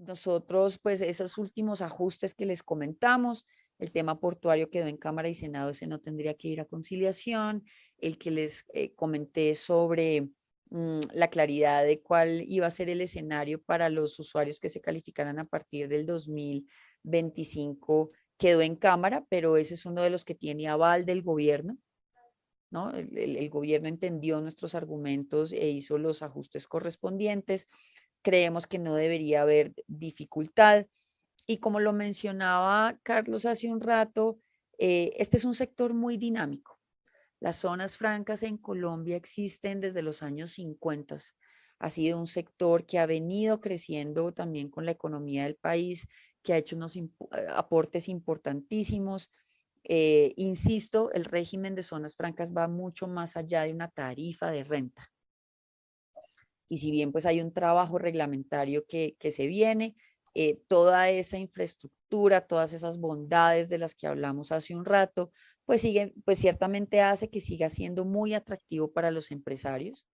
nosotros, pues esos últimos ajustes que les comentamos, el tema portuario quedó en Cámara y Senado, ese no tendría que ir a conciliación, el que les eh, comenté sobre mm, la claridad de cuál iba a ser el escenario para los usuarios que se calificaran a partir del 2025 quedó en Cámara, pero ese es uno de los que tiene aval del gobierno, ¿no? el gobierno entendió nuestros argumentos e hizo los ajustes correspondientes creemos que no debería haber dificultad. Y como lo mencionaba Carlos hace un rato, eh, este es un sector muy dinámico. Las zonas francas en Colombia existen desde los años 50. Ha sido un sector que ha venido creciendo también con la economía del país, que ha hecho unos eh, aportes importantísimos. Eh, insisto, el régimen de zonas francas va mucho más allá de una tarifa de renta y si bien pues hay un trabajo reglamentario que, se viene, eh, toda esa infraestructura, todas esas bondades de las que hablamos hace un rato, pues, pues ciertamente hace que siga siendo muy atractivo para los empresarios.